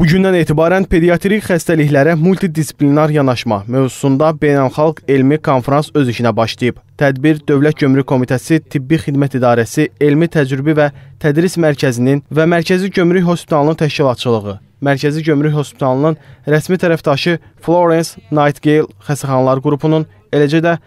Bu gündən etibarən pediatrik xəstəliklərə multidisiplinar yanaşma mövzusunda beynəlxalq elmi konfrans öz işinə başlayıb. Tədbir Dövlət Gömrük Komitəsi Tibbi Xidmət İdarəsi, Elmi Təcrübi və Tədris Mərkəzinin və Mərkəzi Gömrük Hospitalının təşkilatçılığı, Mərkəzi Gömrük Hospitalının rəsmi tərəfdaşı Florence Nightingale Xəstəxanalar qrupunun, eləcə də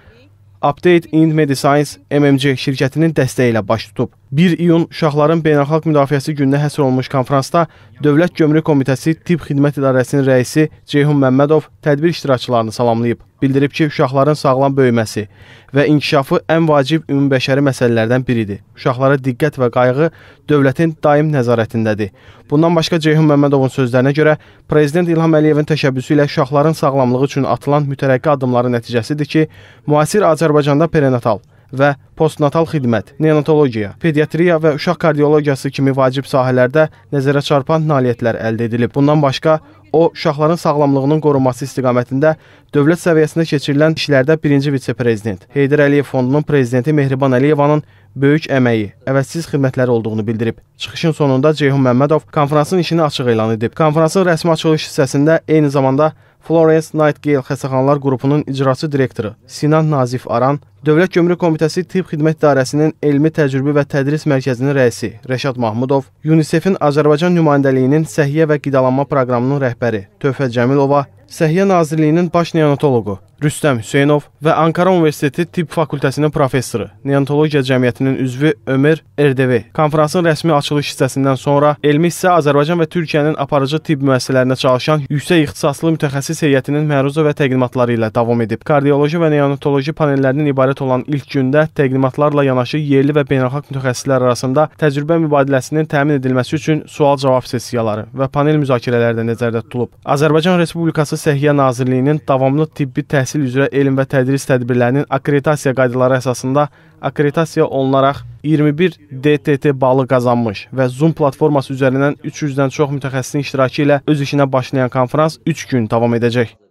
Update in Mediscience MMC şirkətinin dəstəyi ilə baş tutub. 1 iyun Uşaqların Beynəlxalq Müdafiəsi gününə həsr olunmuş konfransda Dövlət Gömrük Komitəsi Tibb Xidmət İdarəsinin rəisi Ceyhun Məmmədov tədbir iştirakçılarını salamlayıb. Bildirib ki, uşaqların sağlam böyüməsi və inkişafı ən vacib ümumbəşəri məsələlərdən biridir. Uşaqlara diqqət və qayğı dövlətin daim nəzarətindədir. Bundan başqa Ceyhun Məmmədovun sözlərinə görə, Prezident İlham Əliyevin təşəbbüsü ilə uşaqların sağlamlığı üçün atılan mütərəqqi addımları nəticəsidir ki, müasir Azərbaycanda perinatal və postnatal xidmət, neonatologiya, pediatriya və uşaq kardiologiyası kimi vacib sahələrdə nəzərə çarpan nailiyyətlər əldə edilib. Bundan başqa o uşaqların sağlamlığının qorunması istiqamətində dövlət səviyyəsində keçirilən işlərdə birinci vitse-prezident Heydər Əliyev fondunun prezidenti Mehriban Əliyevanın böyük əməyi, əvəzsiz xidmətləri olduğunu bildirib. Çıxışın sonunda Ceyhun Məmmədov konfransın işini açıq elan edib. Konfransın rəsmi açılış hissəsində eyni zamanda Florence Nightingale Xəstəxanalar qrupunun icraçı direktoru Sinan Nazif Aran, Dövlət Gömrük Komitəsi Tibb Xidmət Dairəsinin Elmi Təcrübə və Tədris Mərkəzinin rəisi Rəşad Mahmudov, UNICEF-in Azərbaycan nümayəndəliyinin Səhiyyə və Qidalanma proqramının rəhbəri Tövfə Cəmilova, Səhiyyə Nazirliyinin baş neonatoloqu Rüstəm Hüseynov və Ankara Universiteti Tibb Fakültəsinin professoru, Neonatologiya Cəmiyyətinin üzvü Ömər Erdevi konfransın rəsmi açılış hissəsindən sonra elmi hissə Azərbaycan və Türkiyənin aparıcı tibb müəssisələrində çalışan yüksək ixtisaslı mütəxəssis heyətinin məruzə və təqdimatları ilə davam edib. Kardioloji və neonatoloji panellərindən ibarət olan ilk gündə təqdimatlarla yanaşı yerli və beynəlxalq mütəxəssislər arasında təcrübə mübadiləsinin təmin edilməsi üçün sual-cavab sessiyaları və panel müzakirələri də nəzərdə tutulub. Azərbaycan Respublikası Səhiyyə Nazirliyinin davamlı tibbi təhsil təhsil üzrə elm və tədris tədbirlərinin akkreditasiya qaydaları əsasında akkreditasiya olunaraq 21 DTT balı qazanmış və Zoom platforması üzərindən 300-dən çox mütəxəssisin iştirakı ilə öz işinə başlayan konfrans 3 gün davam edəcək.